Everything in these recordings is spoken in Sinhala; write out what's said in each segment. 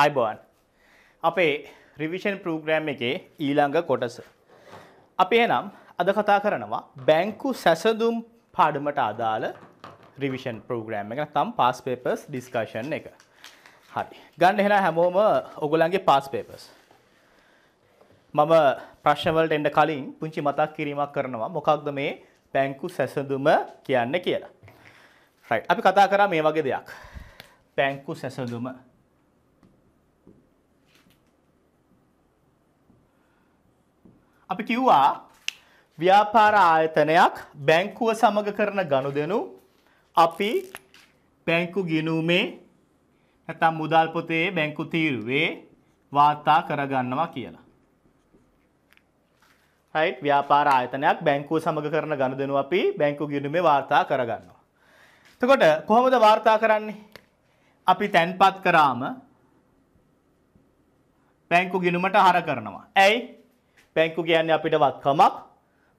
අයිබෝන් අපේ රිවිෂන් ප්‍රෝග්‍රෑම් එකේ ඊළඟ කොටස. අපි එනම් අද කතා කරනවා බැංකු සැසඳුම් පාඩමට අදාළ රිවිෂන් ප්‍රෝග්‍රෑම් එක තම් පාස් පේපර්ස් ඩිස්කර්ෂන් එක. හරි ගන්න එහෙන හැමෝම ඔගොලන්ගේ පාස් පේපර්ස්. මම ප්‍රශ්නවලට එන්ඩ කලින් පුංචි මතක් කිරීමක් කරනවා මොකක්ද මේ බැංකු සැසඳුම කියන්න කියලා. අපි කතා කරා මේ වගේ දෙයක්. බැංකු සැසඳුම අපි කිව්වා ව්‍යාපාර ආයතනයක් බැංකුව සමඟ කරන ගනුදෙනු අපි බැංකු ගිනුමේ නැත්නම් මුදල් පොතේ බැංකු තීරුවේ වාර්තා කරගන්නවා කියලා. right ව්‍යාපාර ආයතනයක් බැංකුව සමඟ කරන ගනුදෙනු අපි බැංකු ගිනුමේ වාර්තා කරගන්නවා. එතකොට කොහොමද වාර්තා කරන්නේ? අපි තැන්පත් කරාම බැංකු ගිනුමට හර කරනවා. ඇයි? බැංකු කියන්නේ අපිට වත්කමක්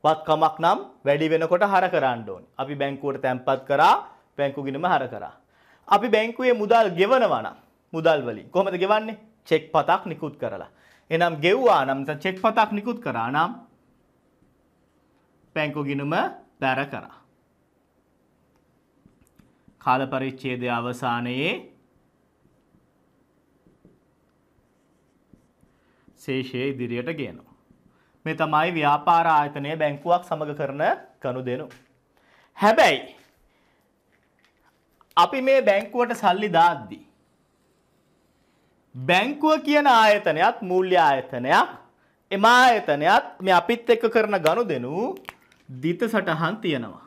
වත්කමක් නම් වැඩි වෙනකොට හර කරන්න ඕනේ. අපි බැංකුවට තැන්පත් කරා බැංකු ගිණුම හර කරා. අපි බැංකුවේ මුදල් ගෙවනවා නම් මුදල් වලින් කොහොමද ගෙවන්නේ? චෙක් පතක් නිකුත් කරලා. එහෙනම් ගෙව්වා නම් චෙක් පතක් නිකුත් කරා නම් බැංකු ගිණුම බැර කරා. කාල පරිච්ඡේදය අවසානයේ ශේෂය ඉදිරියට ගේනවා. මේ තමයි ව්‍යාපාර ආයතනය බැංකුවක් සමග කරන ගනුදෙනු. හැබැයි අපි මේ බැංකුවට සල්ලි දාද්දී බැංකුව කියන ආයතනයත් මූල්‍ය ආයතනයක් එම ආයතනයත් මේ අපිත් එක්ක කරන ගනුදෙනු දිත සටහන් තියෙනවා.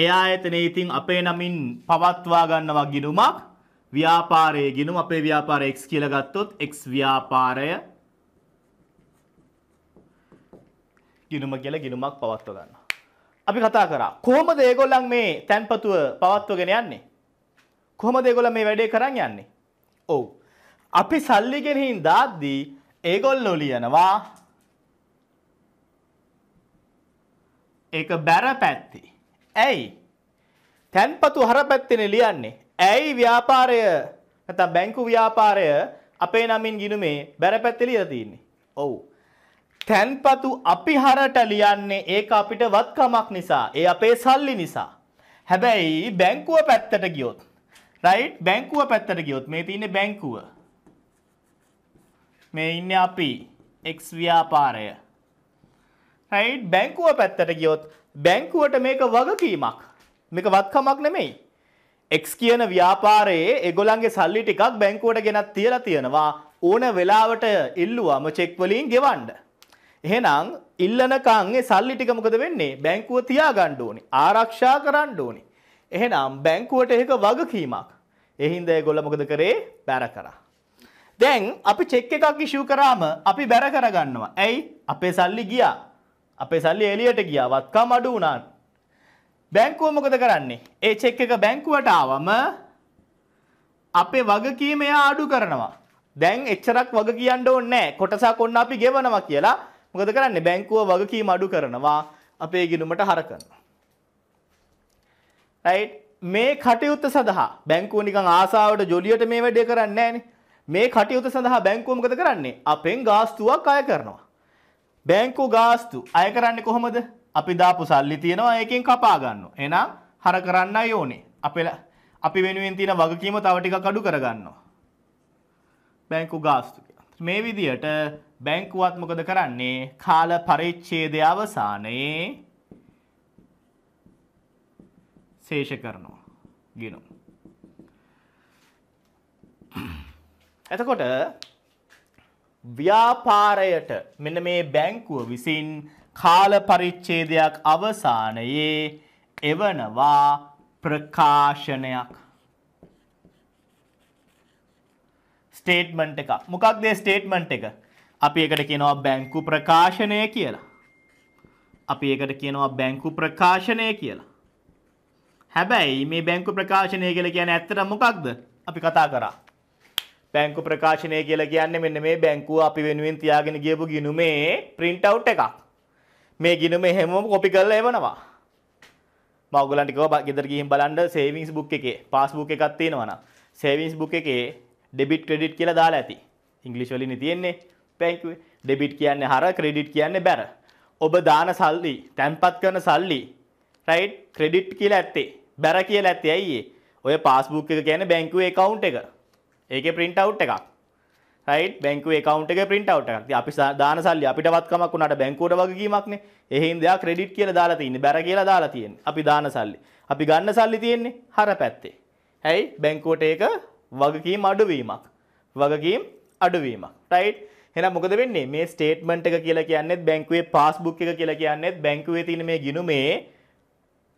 ඒ ආයතනයේ ඉතින් අපේ නමින් පවත්වා ගන්නවා ගිණුමක් ව්‍යාපාරයේ ගිණුම අපේ ව්‍යාපාරය x කියලා ගත්තොත් x ව්‍යාපාරය ගිනුම කියල ගිනුමක් පවත්ව ගන්න. අපි කතා කරා කොහොමද ඒගොල්ලන් මේ තැන්පතුව පවත්වගෙන යන්නේ. කොහොමද ඒගොල්ල මේ වැඩේ කරන්න යන්නේ. ඔව්. අපි සල්ලිගෙනහින් දාද්දී ඒගොල්ලෝ ලියනවා ඒක බැර පැත්ති. ඇයි තැන්පතු හර පැත්තින ලියන්නේ. ඇයි ව්‍යාපාරය නැත බැංකු ව්‍යාපාරය අපේ නමින් ගිනුමේ බැරපැත්තලිය තියන්නේ. ඔවු තැන්පතු අපි හරට ලියන්නේ ඒක අපිට වත්කමක් නිසා. ඒ අපේ සල්ලි නිසා. හැබැයි බැංකුව පැත්තට ගියොත්. රයිට් බැංකුව පැත්තට ගියොත් මේ තියන්නේ බැංකුව. මේ ඉන්න අපි එක්ස් ව්‍යාපාරය. රයිට් බැංකුව පැත්තට ගියොත් බැංකුවට මේක වගකීමක්. මේක වත්කමක් නෙමෙයි. එක්ස් කියන ව්‍යාපාරයේ ඒගොල්ලන්ගේ සල්ලි ටිකක් බැංකුවට ගෙනත් තියලා තියෙනවා ඕන වෙලාවට ඉල්ලුවාම චෙක් වලින් ගෙවන්න. එහෙනම් ඉල්ලනකන් ඒ සල්ලි ටික මොකද වෙන්නේ? බැංකුව තියාගන්න ඕනේ. ආරක්ෂා කරන්න ඕනේ. එහෙනම් බැංකුවට ඒක වගකීමක්. ඒ හින්දා ඒගොල්ලෝ මොකද කරේ? බැර කරා. දැන් අපි චෙක් එකක් ඉෂුව කරාම අපි බැර කරගන්නවා. ඇයි? අපේ සල්ලි ගියා. අපේ සල්ලි එළියට ගියා. වත්කම් අඩු වුණා. බැංකුව මොකද කරන්නේ? ඒ චෙක් එක බැංකුවට ආවම අපේ වගකීම එයා අඩු කරනවා. දැන් එච්චරක් වග කියන්න ඕනේ නැහැ. කොටසක් ඔන්න අපි ගෙවනවා කියලා මොකද කරන්නේ බැංකුව වගකීම අඩු කරනවා අපේ ගිණුමට හරකනවා. රයිට් මේ කටයුත්ත සඳහා බැංකුව නිකන් ආසාවට ජොලියට මේ වැඩේ කරන්නේ නැහනේ. මේ කටයුතු සඳහා බැංකුව මොකද කරන්නේ? අපෙන් ගාස්තුවක් අය කරනවා. බැංකු ගාස්තු අය කරන්නේ කොහොමද? අපි දාපු සල්ලි තියෙනවා ඒකෙන් කපා ගන්නවා. එහෙනම් හර කරන්නයි ඕනේ. අපේ අපි වෙනුවෙන් තියෙන වගකීම තව ටිකක් අඩු කරගන්නවා. බැංකු ගාස්තු මේ විදියට බැංකුවත් මොකද කරන්නේ කාල පරිච්ඡේදය අවසානයේ ශේෂ කරනවා ගිනු. එතකොට ව්‍යාපාරයට මෙන්න මේ බැංකුව විසින් කාල පරිච්ඡේදයක් අවසානයේ එවනවා ප්‍රකාශනයක් ස්ටේට්මන්ට් එක මොකක්ද ස්ටේට්මන්ට් එක අපි එකට කියනවා බැංකු ප්‍රකාශනය කියලා අපි එකට කියනවා බැංකු ප්‍රකාශනය කියලා හැබැයි මේ බැංකු ප්‍රකාශනය කියල කියන ඇත්තට මොකක්ද අපි කතා කරා බැංකු ප්‍රකාශනය කියලා කියන්න මෙන්න මේ බැංකුව අපි වෙනුවෙන් තියාගෙන ගියපු ගිනුමේ ප්‍රින්ට් අවුට් එකක් මේ ගිනුම හැමෝම කොපි කරලා එවනවා මගලන්ටිකව ගෙදර ගිහින් බලන්න සේවිංස් බුක් එකේ පාස්බුක් එකක් තියෙනවා නම් සේවිංස් බුක් එකේ ඩෙබිට් ක්‍රඩිට් කියලා දාලා ඇති ඉංගලිශ්වලිනි තියෙන්නේ පැයිකුවේ ඩෙබිට් කියන්නේ හර ක්‍රඩිට් කියන්නේ බැර ඔබ දාන සල්ලි තැන්පත් කරන සල්ලි රයි් ක්‍රඩිට් කියලා ඇත්තේ බැර කියලා ඇත්තේ ඇයිඒ ඔය පාස්බුක් එක කියන බැංකුවේ කවුන්් එක ඒක පින්ට අව් එකක් රයි බැංකුව කවන්ට එක පින්ට අව් එකක් අපි දාන සල්ලි අපිටවත්කමක් වුණට බැංකුවට වගකීමක්නේ එහෙන්ද ක්‍රඩිට් කියලා දාලා තියන්න බැර කියලා දාලා තියෙන් අපි දාන සල්ලි අපි ගන්න සල්ලි තියෙන්නේ හර පැත්තේ ඇයි බැංකුවට ඒක වගකීම් අඩුවීමක්. වගකීම් අඩුවීමක්. ටයිට් එහෙනම් මොකද වෙන්නේ මේ ස්ටේට්මන්ට් එක කියලා කියන්නේත් බැංකුවේ පාස්බුක් එක කියලා කියන්නේත් බැංකුවේ තියෙන මේ ගිණුමේ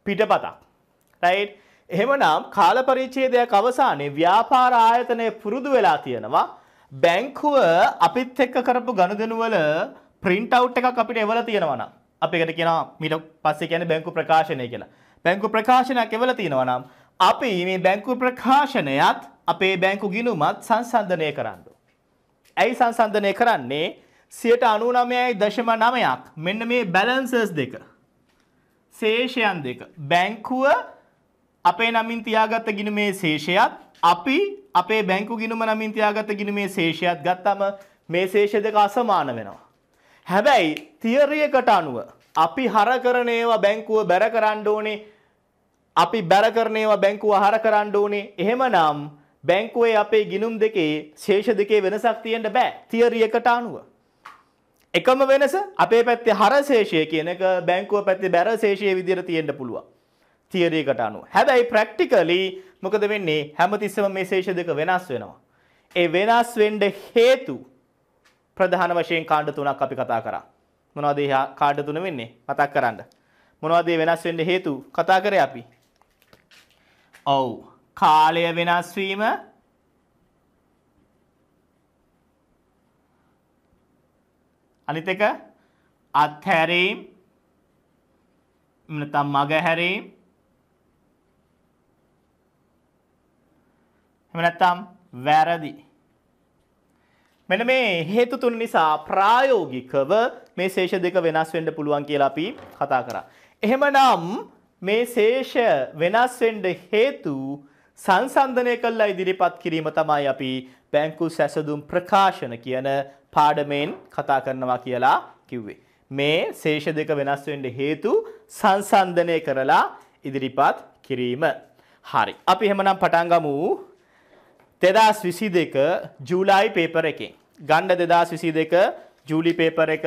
පිටපතක්. රයිට්? එහෙමනම් කාල පරිච්ඡේදයක් අවසානයේ ව්‍යාපාර ආයතනය පුරුදු වෙලා තියෙනවා බැංකුව අපිත් එක්ක කරපු ගනුදෙනු වල print out එකක් අපිට එවලා තියෙනවා නම් අපි ඒකට කියනවා ඊට පස්සේ කියන්නේ බැංකු ප්‍රකාශනය කියලා. බැංකු ප්‍රකාශනයක් එවලා තියෙනවා නම් අපි මේ බැංකු ප්‍රකාශනයත් අපේ බැංකු ගිණුමත් සංසන්ධනය කරන්න. ඇයි සංසන්ධනය කරන්නේ සියට අනුනමයයි දශම නමයක් මෙන්න මේ බැලන්සස් දෙක. ශේෂයන් දෙක. බැංකුව අපේ නමින් තියාගත්ත ගිනුමේ ශේෂයත් අපි අපේ බැංකු ගිනුම නමින් තියාගත්ත ගිනුමේ ශේෂයත් ගත්තම මේ ශේෂ දෙක අසමාන වෙනවා. හැබැයි තියරියකට අනුව අපි හර කරන ඒවා බැංකුව බැර කරන්න ඕනේ අපි බැර කරන ඒවා බැංකුව හර කරන්න ඕනේ එහෙමනම් බැංකුවේ අපේ ගිනුම් දෙකේ ශේෂ දෙකේ වෙනසක් තියෙන්න බෑ තියරි එකට අනුව. එකම වෙනස අපේ පැත්තේ හර ශේෂය කියන එක බැංකුව පැත්තේ බැර ශේෂය විදිහට තියෙන්න පුළුවන්. තියරයකට අනුව. හැබැයි ප්‍රැක්ටිකලි මොකද වෙන්නේ හැමතිස්සම මේ ශේෂ දෙක වෙනස් වෙනවා. ඒ වෙනස් වෙන්න හේතු ප්‍රධාන වශයෙන් කාණ්ඩ තුනක් අපි කතා කරා. මොනවද ඒ කාණ්ඩ තුන වෙන්නේ? මතක් කරන්න. මොනවද වෙනස් වෙන්න හේතු? කතා කරේ අපි. ඔව්. කාලය වෙනස් වීම අනිත් එක අත්හැරීම් නැත්නම් මගහැරීම් එහෙම නැත්නම් වැරදි මෙන්න මේ හේතු තුන නිසා ප්‍රායෝගිකව මේ ශේෂ දෙක වෙනස් වෙන්න පුළුවන් කියලා අපි කතා කරා. එහෙමනම් මේ ශේෂ වෙනස් වෙන්න හේතු සංසන්ධනය කළා ඉදිරිපත් කිරීම තමයි අපි බැංකු සැසඳුම් ප්‍රකාශන කියන පාඩමෙන් කතා කරනවා කියලා කිව්වේ. මේ ශේෂ දෙක වෙනස් වෙන්න හේතු සංසන්ධනය කරලා ඉදිරිපත් කිරීම. හරි. අපි එහෙමනම් පටන් ගමු 2022 ජූලයි පේපර් එකෙන්. ගණ්ඩ 2022 ජූලි පේපර් එක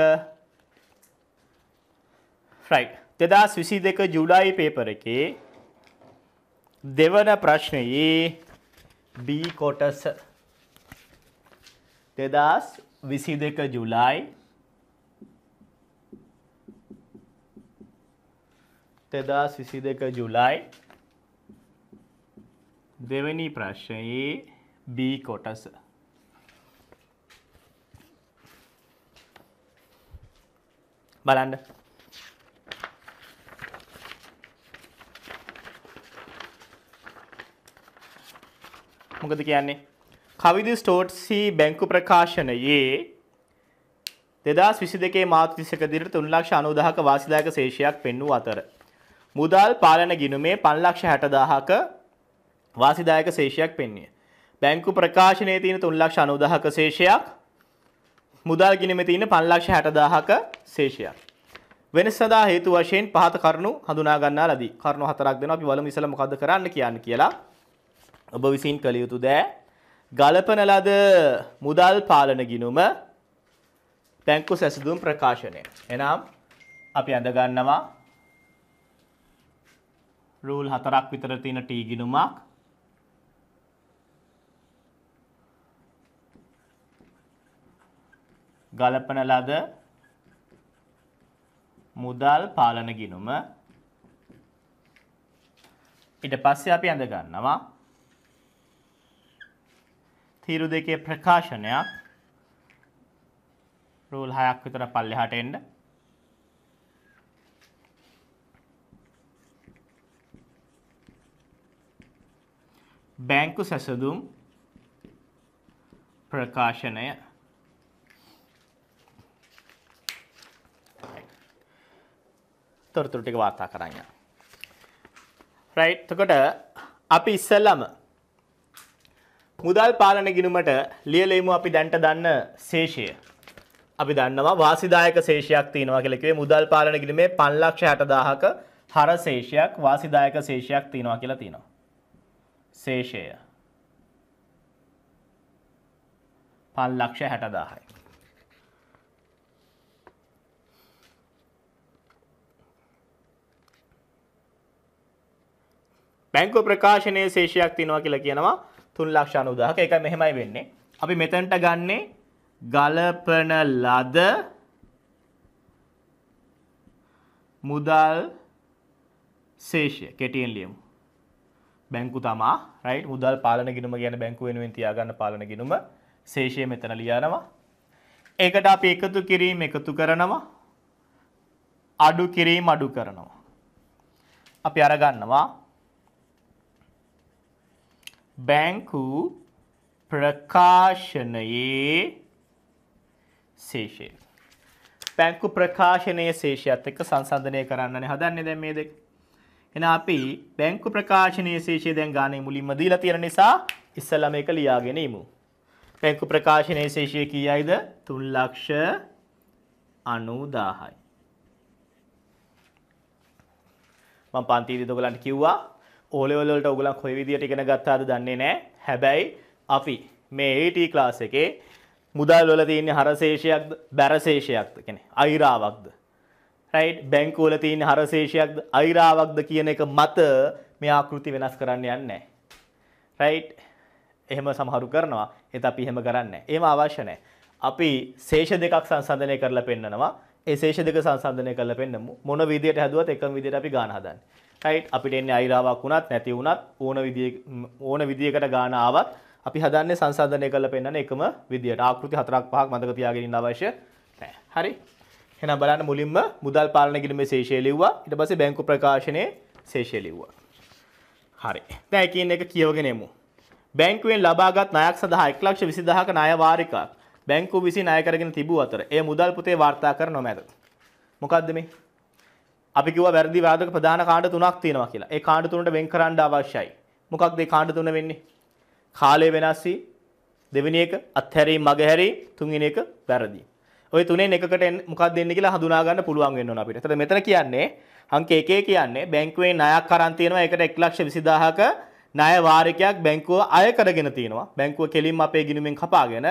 right 2022 ජූලයි පේපර් එකේ දෙවන ප්‍රශ්නයේ බී කොටස දෙදස් විසි දෙක ජුලයි තෙදස් විසි දෙක ජුලයි දෙවැනි ප්‍රශ්නයේ බී කොටස බලන්න මොකද කියන්නේ කවිදු ස්ටෝට්සි බැංකු ප්‍රකාශනයේ දෙදස් විසි දෙකේ මාතතිසක දිරට තුන්ලක්ෂ අනුදාහක වාසිදායක ශේෂයක් පෙන්වූ අතර. මුදල් පාලන ගිනුමේ පන්ලක්ෂ හැටදාහක වාසිදායක ශේෂයක් පෙන්න්නේ. බැංකු ප්‍රකාශනය තියෙන තුන්ලක්ෂ අනුදාහක ශේෂයක් මුදල් ගිනම තියෙන පන්ලක්ෂ හැටදාහක සේෂයක්. වෙන සදා හේතු වශයෙන් පහත කරුණු හඳුනාගන්න ලදී කරුණු හතරක් දෙෙන අපි වල විසල මොකද කරන්න කියන්න කියලා ඔබ විසින් කළ යුතු දෑ ගලපන ලද මුදල් පාලන ගිනුම තැංකු සැසදුම් ප්‍රකාශනය. එනම් අපි අඳගන්නවා රූල් හතරක් විතර තියෙන ටී ගිනුමක් ගලපන ලද මුදල් පාලන ගිනුම ඊට පස්සේ අපි අඳ ගන්නවා තීරු දෙකේ ප්‍රකාශනයක් රූල් 6ක් විතර පල්ලෙහාට එන්න. බැංකු සැසඳුම් ප්‍රකාශනය තොරතුරු ටික වාර්තා කරන්න. රයිට් එතකොට අපි ඉස්සෙල්ලම මුදල් පාලන ගිනුමට ලියලෙමු අපි දැන්ට දන්න ශේෂය. අපි දන්නවා වාසිදායක ශේෂයක් තියෙනවා කියලා කිව්වේ මුදල් පාලන ගිනුමේ 560000ක හර ශේෂයක් වාසිදායක ශේෂයක් තියෙනවා කියලා තියෙනවා. ශේෂය 560000යි. බැංකු ප්‍රකාශනයේ ශේෂයක් තියෙනවා කියලා කියනවා තුන් ලක්ෂ අනුදාහක එක මෙහෙමයි වෙන්නේ. අපි මෙතැන්ට ගන්නේ ගලපන ලද මුදල් ශේෂය කෙටියෙන් ලියමු. බැංකු තමා රයිට් මුදල් පාලන ගිණුම කියන බැංකු වෙනුවෙන් තියාගන්න පාලන ගිණුම ශේෂය මෙතන ලියනවා. ඒකට අපි එකතු කිරීම එකතු කරනවා. අඩු කිරීම අඩු කරනවා. අපි අරගන්නවා බැංකු ප්‍රකාශනයේ ශේෂය. බැංකු ප්‍රකාශනයේ ශේෂයත් එක්ක සංසන්ධනය කරන්නනේ හදන්නේ දැන් මේ දෙක. එහෙනම් අපි බැංකු ප්‍රකාශනයේ ශේෂය දැන් ගානේ මුලින්ම දීලා තියෙන නිසා ඉස්සෙල්ලා මේක ලියාගෙන ඉමු. බැංකු ප්‍රකාශනයේ ශේෂය කීයයිද? 3 ලක්ෂ 90000යි. මම පන්තියේදී ඔයගලන්ට කිව්වා ඕලෙවල්ලට ඔගුලන් කොයි විදියට ඉගෙන ගත්තාද දන්නේ නෑ හැබැයි අපි මේ AT ක්ලාස් එකේ මුදල් වල තියෙන හරශේෂයක්ද බැරශේෂයක්ද කියන්නේ අයිරාවක්ද රයිට් බැංකුවල තියෙන හරශේෂයක්ද අයිරාවක්ද කියන එක මත මේ ආකෘති වෙනස් කරන්න යන්නේ රයිට් එහෙම සමහරු කරනවා ඒත් අපි එහෙම කරන්නේ එහෙම අවශ්‍ය නැහැ අපි ශේෂ දෙකක් සංසන්දනය කරලා පෙන්නනවා ඒ ශේෂ දෙක සංසන්දනය කරලා පෙන්නමු මොන විදියට හැදුවත් එකම විදියට අපි ගාන හදන්නේ රයිට් අපිට එන්නේ අයිරාවක් වුණත් නැති වුණත් ඕන විදිය ඕන විදියකට ගාන ආවත් අපි හදන්නේ සංසන්දනය කරලා පෙන්වන එකම විදියට ආකෘති හතරක් පහක් මතක තියාගෙන ඉන්න අවශ්‍ය නැහැ. හරි. එහෙනම් බලන්න මුලින්ම මුදල් පාලන ගිණුමේ ශේෂය ලිව්වා. ඊට පස්සේ බැංකු ප්‍රකාශනයේ ශේෂය ලිව්වා. හරි. දැන් එකින් එක කියවගෙන එමු. බැංකුවෙන් ලබාගත් ණයක් සඳහා 1,20,000ක ණය වාරිකක් බැංකුව විසින් ණය කරගෙන තිබූ අතර ඒ මුදල් පුතේ වාර්තා කර නොමැත. මොකද්ද මේ? අපි කිව්වා වැරදි වාදක ප්‍රධාන කාණ්ඩ තුනක් තියෙනවා කියලා. ඒ කාණ්ඩ තුනට වෙන් කරන්න අවශ්‍යයි. මොකක්ද ඒ කාණ්ඩ තුන වෙන්නේ? කාලය වෙනස් වී දෙවෙනි එක අත්හැරීම මගහැරීම තුන්වෙනි එක වැරදි. ඔය තුනෙන් එකකට මොකක්ද දෙන්නේ කියලා හඳුනා ගන්න පුළුවන් වෙන්න ඕන අපිට. එතකොට මෙතන කියන්නේ අංක 1 කියන්නේ බැංකුවේ ණයක් අරන් තියෙනවා. ඒකට 120000ක ණය වාරිකයක් බැංකුව අය කරගෙන තියෙනවා. බැංකුව කෙලින්ම අපේ ගිණුමෙන් කපාගෙන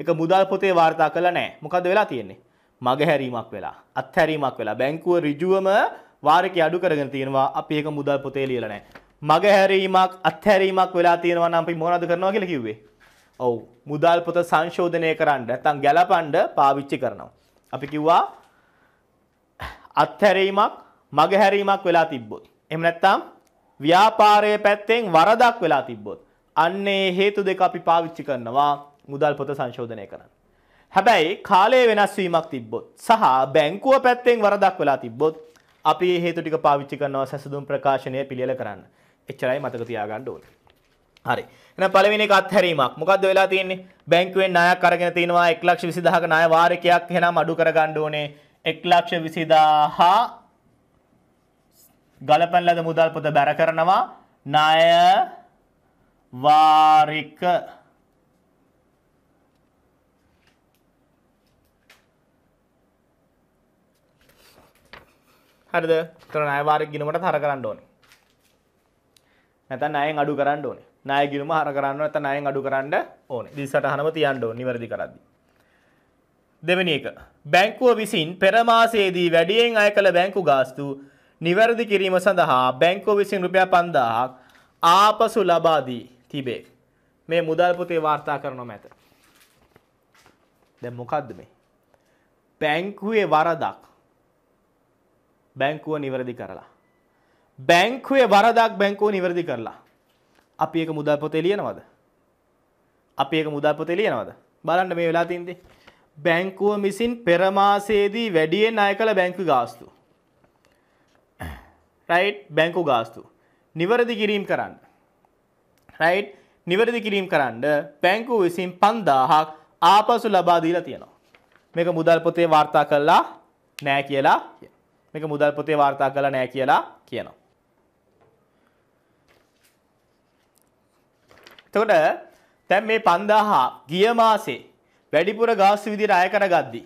ඒක මුදල් පොතේ වාර්තා කළා නැහැ. මොකද්ද වෙලා තියෙන්නේ? මගහැරීමක් වෙලා අත්හැරීමක් වෙලා බැංකුව ඍජුවම වාරකේ අඩු කරගෙන තියෙනවා අපි ඒක මුදල් පොතේ ලියලා නැහැ මගහැරීමක් අත්හැරීමක් වෙලා තියෙනවා නම් අපි මොනවද කරනවා කියලා කිව්වේ ඔව් මුදල් පොත සංශෝධනය කරන්න නැත්නම් ගැලපඬ පාවිච්චි කරනවා අපි කිව්වා අත්හැරීමක් මගහැරීමක් වෙලා තිබ්බොත් එහෙම නැත්නම් ව්‍යාපාරයේ පැත්තෙන් වරදක් වෙලා තිබ්බොත් අන්නේ හේතු දෙක අපි පාවිච්චි කරනවා මුදල් පොත සංශෝධනය කරන්න හැබැයි කාලය වෙනස් වීමක් තිබ්බොත් සහ බැංකුව පැත්තෙන් වරදක් වෙලා තිබ්බොත් අපි හේතු ටික පාවිච්චි කරනවා සැසඳුම් ප්‍රකාශනය පිළියෙල කරන්න. එච්චරයි මතක තියාගන්න ඕනේ. හරි. එහෙනම් පළවෙනි එක අත්හැරීමක්. මොකද්ද වෙලා තියෙන්නේ? බැංකුවෙන් ණයක් අරගෙන තිනවා 120000ක ණය වාරිකයක් එහෙනම් අඩු කරගන්න ඕනේ. 120000 ගලපන ලද මුදල් පොත බැර කරනවා. ණය වාරික හරිද? ඒතර ණය වාරික ගිණුමට හර කරන්න ඕනේ. නැත්නම් ණයෙන් අඩු කරන්න ඕනේ. ණය ගිණුම හර කරන්න නැත්නම් ණයෙන් අඩු කරන්න ඕනේ. දිසටහනම තියන්න ඕනේ නිවැරදි කරද්දී. දෙවෙනි එක. බැංකුව විසින් පෙර මාසයේදී වැඩියෙන් අය කළ බැංකු ගාස්තු නිවැරදි කිරීම සඳහා බැංකුව විසින් රුපියල් 5000ක් ආපසු ලබා දී තිබේ. මේ මුදල් පොතේ වාර්තා කරනව මැත. දැන් මොකද්ද මේ? බැංකුවේ වරදක් බැංකුව නිවැරදි කරලා. බැංකුවේ වරදක් බැංකුව නිවැරදි කරලා. අපි ඒක මුදල් පොතේ ලියනවද? අපි ඒක මුදල් පොතේ ලියනවද? බලන්න මේ වෙලා තින්දේ. බැංකුව විසින් පෙර මාසයේදී වැඩියෙන් අය කළ බැංකු ගාස්තු. රයිට් බැංකු ගාස්තු. නිවැරදි කිරීම කරන්න. රයිට් නිවැරදි කිරීම කරන්න බැංකුව විසින් 5000ක් ආපසු ලබා දීලා තියෙනවා. මේක මුදල් පොතේ වාර්තා කළා නෑ කියලා කියනවා. මේක මුදල් පොතේ වාර්තා කළා නෑ කියලා කියනවා. එතකොට දැන් මේ 5000 ගිය මාසේ වැඩිපුර ගාස්තු විදියට අය කරගද්දි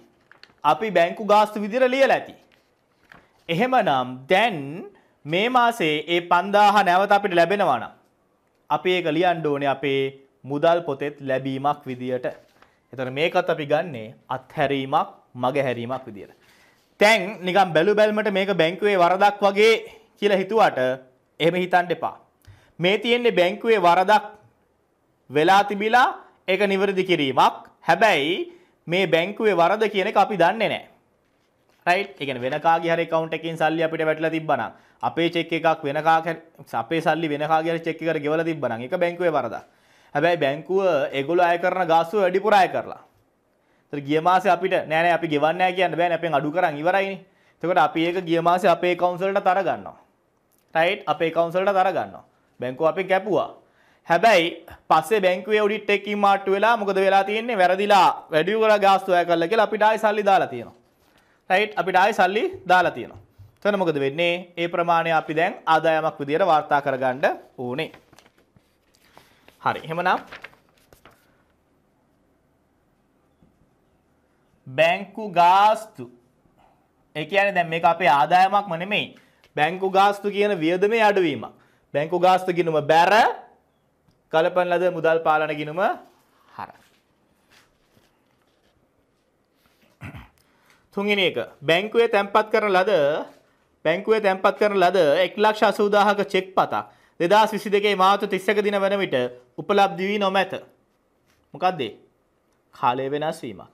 අපි බැංකු ගාස්තු විදියට ලියලා ඇති. එහෙමනම් දැන් මේ මාසේ ඒ 5000 නැවත අපිට ලැබෙනවා නම් අපි ඒක ලියන්න ඕනේ අපේ මුදල් පොතෙත් ලැබීමක් විදියට. එතකොට මේකත් අපි ගන්නේ අත්හැරීමක් මගහැරීමක් විදියට. තැන් නිකම් බැලු බැල්මට මේක බැංකුවේ වරදක් වගේ කියලා හිතුවට එහෙම හිතන්න එපා. මේ තියෙන්නේ බැංකුවේ වරදක් වෙලා තිබිලා ඒක නිවැරදි කිරීමක්. හැබැයි මේ බැංකුවේ වරද කියන එක අපි දන්නේ නැහැ. රයිට්? ඒ කියන්නේ වෙන කාගේ හරි account එකකින් සල්ලි අපිට වැටලා තිබ්බනම් අපේ check එකක් වෙන කාගේ අපේ සල්ලි වෙන කාගේ හරි check එකකට ගෙවලා තිබ්බනම් ඒක බැංකුවේ වරදක්. හැබැයි බැංකුව ඒගොල්ලෝ අය කරන ගාස්තු වැඩිපුර අය කරලා ගිය මාස අපිට නෑන අපි ගෙවන්න කියන්න බෑ අපෙන් අඩු කරන්න ඉවරයිනි තකොට අපි ඒක ගිය මාස අපේ කවන්සල්ට තරගන්නවා රයි් අපේ කවන්සල්ට තරගන්නවා බැංකෝ අපි කැපුවා හැබැයි පස්සේ බැංකුවේ ඩිට එකකින් මාට්ටු වෙලා මොකද වෙලා තියෙන්නේ වැරදිලා වැඩියවර ගාස්තුවය කරල කියලා අපිට ආයි සල්ලි දාලා තියෙනවා රයි් අපිට ආයි සල්ලි දාලා තියෙනවා තන මොකද වෙන්නේ ඒ ප්‍රමාණය අපි දැන් ආදායමක් විදියට වාර්තා කරගන්න ඕනේ හරි එහෙමනම් බැංකු ගාස්තු. ඒ කියන්නේ දැන් මේක අපේ ආදායමක්ම නෙමෙයි. බැංකු ගාස්තු කියන වියදමේ අඩුවීමක්. බැංකු ගාස්තු ගිණුම බැර කලපන ලද මුදල් පාලන ගිණුම හර. තුන්වෙනි එක බැංකුවේ තැන්පත් කරන ලද බැංකුවේ තැන්පත් කරන ලද 180000ක චෙක් පතක් 2022 මාර්තු 31 දින වන විට උපලබ්ධ වී නොමැත. මොකද්ද? කාලය වෙනස් වීමක්.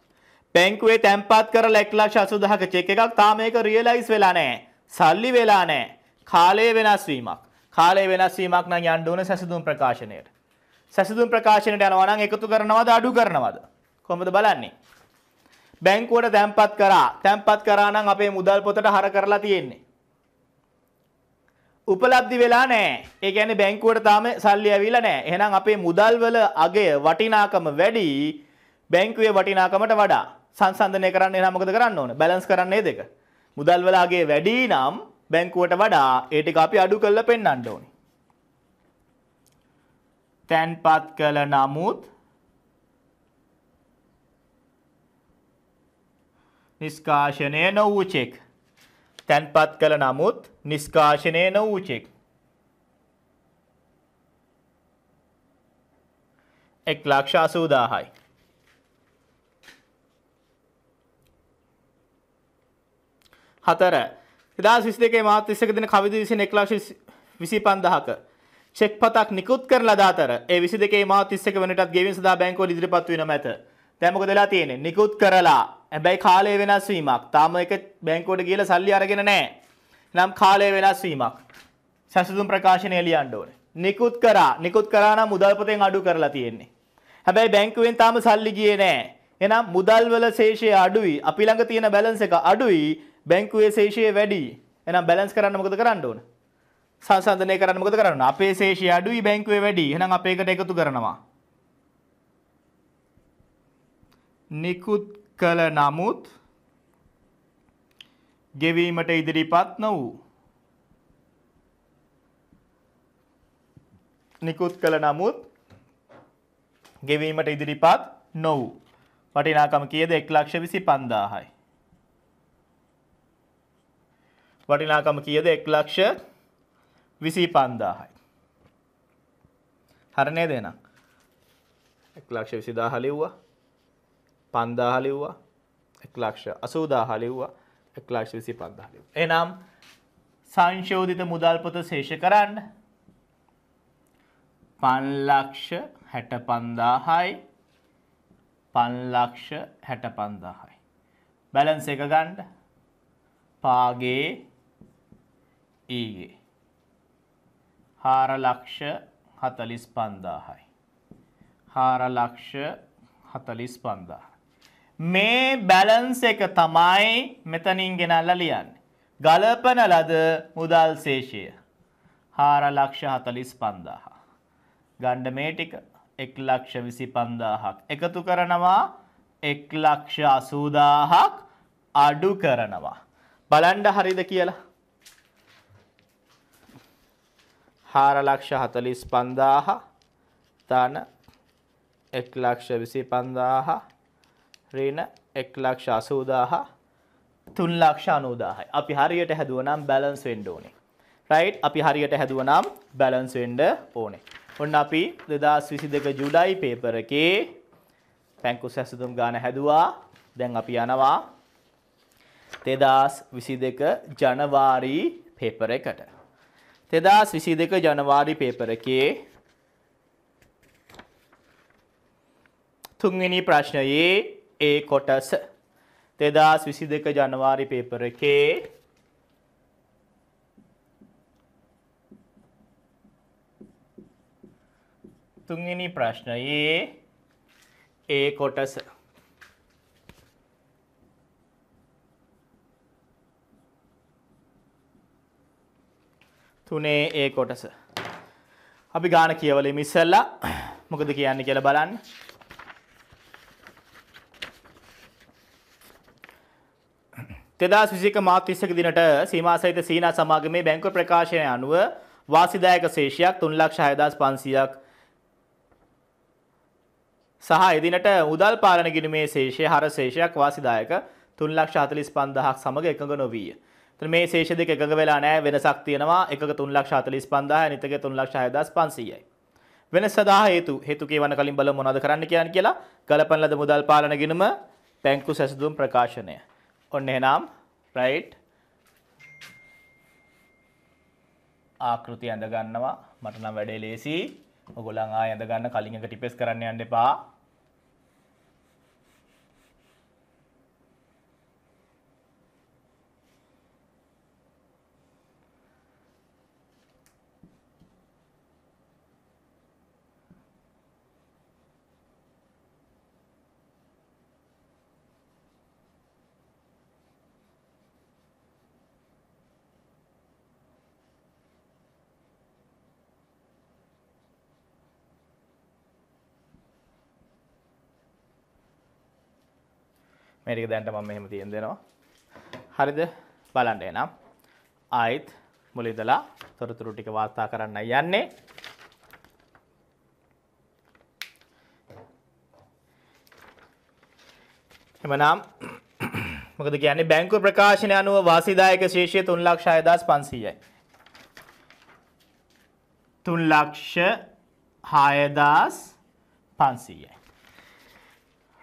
බැංකුවේ තැන්පත් කරලා 180000ක චෙක් එකක් තාම ඒක රියලයිස් වෙලා නැහැ. සල්ලි වෙලා නැහැ. කාලය වෙනස් වීමක්. කාලය වෙනස් වීමක් නම් යන්න ඕන සැසඳුම් ප්‍රකාශනයට. සැසඳුම් ප්‍රකාශනයට යනවා නම් එකතු කරනවද අඩු කරනවද? කොහොමද බලන්නේ? බැංකුවට තැන්පත් කරා. තැන්පත් කරා නම් අපේ මුදල් පොතට හර කරලා තියෙන්නේ. උපලබ්ධි වෙලා නෑ ඒ ගැන බැංකුවට තාම සල්ලි ඇවිලා නෑ එහෙනම් අපේ මුදල්වල අගය වටිනාකම වැඩි බැංකුවේ වටිනාකමට වඩා සංසන්ධනය කරන්නේ නම් මොකද කරන්න ඕන? බැලන්ස් කරන්නේ දෙක. මුදල් වලාගේ වැඩි නම් බැංකුවට වඩා ඒ ටික අපි අඩු කරලා පෙන්වන්න ඕනේ. තැන්පත් කළ නමුත් නිෂ්කාශනය නොවූ චෙක්. තැන්පත් කළ නමුත් නිෂ්කාශනය නොවූ චෙක්. එක් ලක්ෂ අසූදාහයි. හතර එදා විස් දෙකේ මාත් විස්සක දින කවිද විසින් එක්ලක්ෂ විසි පන්දහක චෙක් පතක් නිකුත් කරලා දාතර ඒ විසි දෙකේ මාත් විස්සක වනටත් ගෙවින් සදා බැංකුවල ඉදිරිපත් වෙන මැත දැන් මොකද වෙලා තියෙන්නේ නිකුත් කරලා හැබැයි කාලය වෙනස් වීමක් තාම ඒක බැංකුවට ගිහලා සල්ලි අරගෙන නැහැ නම් කාලය වෙනස් වීමක් සැසඳුම් ප්‍රකාශනය ලියන්න ඕනේ නිකුත් කරා නිකුත් කරා නම් මුදල්පතෙන් අඩු කරලා තියෙන්නේ හැබැයි බැංකුවෙන් තාම සල්ලි ගියේ නැහැ එනම් මුදල්වල ශේෂය අඩුයි අපි ළඟ තියෙන බැලන්ස් එක අඩුයි බැංකුවේ ශේෂය වැඩි. එහෙනම් බැලන්ස් කරන්න මොකද කරන්න ඕන? සංසන්දනය කරන්න මොකද කරන්න? අපේ ශේෂය අඩුයි බැංකුවේ වැඩි. එහෙනම් අපේ එකට එකතු කරනවා. නිකුත් කළ නමුත් ගෙවීමට ඉදිරිපත් නොවූ නිකුත් කළ නමුත් ගෙවීමට ඉදිරිපත් නොවූ වටිනාකම කියද එක් ලක්ෂ විසි පන්දාහයි වටිනාකම කියද එක් ලක්ෂ විසී පන්දාහයි. හරණය දෙනම් එක් ලක්ෂ විසිදා හලිව්වා පන්දා හලිව්වා එක් ලක්ෂ අසූදා හලිව්වා එක් ලක්ෂ විසි පන්දාහලිව. එනම් සංශෝධිත මුදල්පොත ශේෂ කරන්න පන්ලක්ෂ හැට පන්දාහයි පන්ලක්ෂ හැට පන්දාහයි. බැලන්ස එක ගණ්ඩ පාගේ ඒගේ හාරලක්ෂ හතලිස් පන්දාහයි. හාරලක්ෂ හතලිස් පන්දා. මේ බැලන්ස එක තමයි මෙතනින් ගෙනල්ල ලියන්න. ගලපන ලද මුදල් සේෂය. හාරලක්ෂ හතලිස් පන්දාහ. ගණ්ඩ මේ ටික එක් ලක්ෂ විසි පන්දාහක්. එකතු කරනවා එක් ලක්ෂ අසූදාහක් අඩු කරනවා. බලන්ඩ හරිද කියලා. හාරලක්ෂ හතලිස් පන්දාහ ධන එක්ලක්ෂ විසි පන්දාහ රීන එක්ලක්ෂ අසූදාහ තුන්ලක්ෂ අනූදාහයි අපි හරියට හැදුවනම් බැලන්ස් වෙන්ඩ ඕනේ රයි් අපි හරියට හැදුවනම් බැලන්ස් වෙන්ඩ ඕනේ ඔන්න අපි දෙදස් විසි දෙක ජුලයි පේපරකේ පැංකු සැසුතුම් ගාන හැදවා දැන් අපි යනවා තෙදස් විසි දෙක ජනවාරී පේපර එකට තෙදස් විසි දෙක ජනවාරි පේපරකේ තුන්වෙනි ප්‍රශ්නයේ ඒ කොටස තෙදස් විසි දෙක ජනවාරි පේපර එකේ තුන්වෙනි ප්‍රශ්නයේ ඒ කොටස තුනේ ඒ කොටස. අපි ගාන කියවලින් ඉස්සෙල්ලා මොකද කියන්නේ කියලා බලන්න. තෙදස් විසික මාත් විස්සක දිනට සීමාසහිත සීනා සමාගමේ බැංකු ප්‍රකාශනය අනුව වාසිදායක ශේෂයක් තුන් ලක්ෂ හයදස් පන්සියක් සහ එදිනට මුදල් පාලන ගිනිමේ ශේෂය හර ශේෂයක් වාසිදායක තුන් ලක්ෂ හතලිස් පන්දහක් සමඟ එකඟ නොවීය. මේ ශේෂ දෙක එකග වෙලා නෑ වෙනසක් තියෙනවා එකක 345000 අනිතක 366500යි. වෙනස සඳහා හේතු හේතු කියවන කලින් බලමු මොනවද කරන්න කියන්නේ කියලා ගලපන ලද මුදල් පාලන ගිණුම බැංකු සැසඳුම් ප්‍රකාශනය. ඔන්න එහෙනම් right ආකෘති ඇඳ ගන්නවා මට නම් වැඩේ ලේසි. ඔයගොල්ලන් ආයෙ ඇඳ ගන්න කලින් එක ටිපෙස් කරන්න යන්න එපා. මේටික දැන්ට මම මෙහෙම තියෙන් දෙනවා හරිද බලන්න එනම් ආයිත් මුලිදලා තොරතුරු ටික වාර්තා කරන්න යන්නේ එමනම් මොකද කියන්නේ බැංකු ප්‍රකාශන අනුව වාසිදායක ශේෂය 3,6,500යි. 3,6,500යි.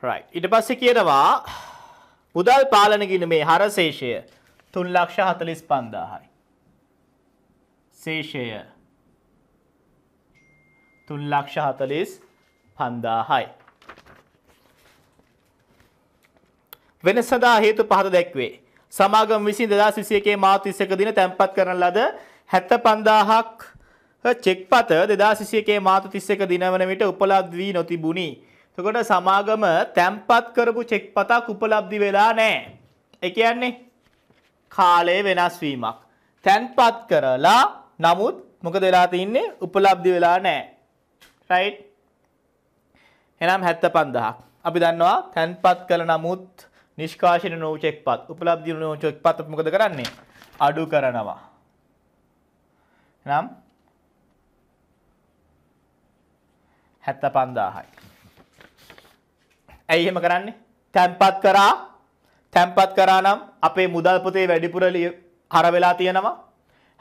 right ඊට පස්සේ කියනවා මුදල් පාලන ගිණුමේ හරශේෂය තුන් ලක්ෂ හතලිස් පන්දාහයි. ශේෂය තුන් ලක්ෂ හතලිස් පන්දාහයි. වෙන සඳහා හේතු පහත දැක්වේ. සමාගම් විසින් දෙදා සිසියකේ මාතිස්සක දින තැන්පත් කරන ලද හැත්ත පන්දාහක් චෙක්පත දෙදා සිසියකේ මාතු තිස්සක දිනවන විට උපලද්වී නොතිබුණි. එතකොට සමාගම තැම්පත් කරපු චෙක් පතක් උපලබ්ධි වෙලා නැහැ. ඒ කියන්නේ කාලයේ වෙනස් වීමක්. තැන්පත් කරලා නමුත් මොකද වෙලා තින්නේ උපලබ්ධි වෙලා නැහැ. right? එහෙනම් 75000ක්. අපි දන්නවා තැන්පත් කළ නමුත් නිෂ්කාශන නොවු චෙක් පත් උපලබ්ධි නොවු චෙක් පත් අපි මොකද කරන්නේ? අඩු කරනවා. එහෙනම් 75000යි. ඇයි එහෙම කරන්නේ? තැම්පත් කරා තැම්පත් කරා නම් අපේ මුදල් පොතේ වැඩිපුර හර වෙලා තියෙනවා.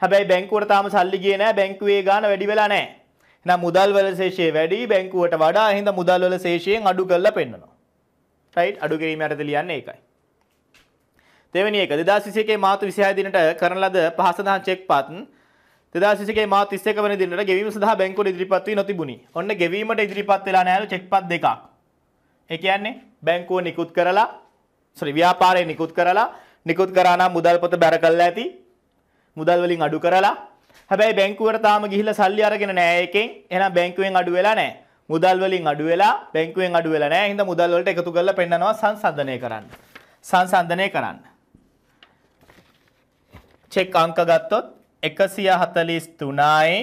හැබැයි බැංකුවට තාම සල්ලි ගියේ නැහැ. බැංකුවේ ගාණ වැඩි වෙලා නැහැ. එහෙනම් මුදල් වල ශේෂය වැඩි බැංකුවට වඩා එහෙනම් මුදල් වල ශේෂයෙන් අඩු කරලා පෙන්නනවා. රයිට් අඩු කිරීම යටතේ ලියන්නේ ඒකයි. දෙවැනි එක 2021 මාර්තු 26 දිනට කරන ලද පහසදාන් චෙක්පත් 2021 මාර්තු 31 වෙනි දිනට ගෙවීම සඳහා බැංකුවට ඉදිරිපත් වී නොතිබුණි. ඔන්න ගෙවීමට ඉදිරිපත් වෙලා නැහැ චෙක්පත් දෙකක්. ඒ කියන්නේ බැංකුව නිකුත් කරලා සොරි ව්‍යාපාරය නිකුත් කරලා නිකුත් කරා නම් මුදල්පත බැර කරලා ඇති මුදල් වලින් අඩු කරලා හැබැයි බැංකුවට තාම ගිහිල්ලා සල්ලි අරගෙන නෑ එකෙන් එහෙනම් බැංකුවෙන් අඩු වෙලා නෑ මුදල් වලින් අඩු වෙලා බැංකුවෙන් අඩු වෙලා නෑ හින්දා මුදල් වලට එකතු කරලා පෙන්නනවා සංසන්දනය කරන්න සංසන්දනය කරන්න චෙක් අංක ගත්තොත් 143යි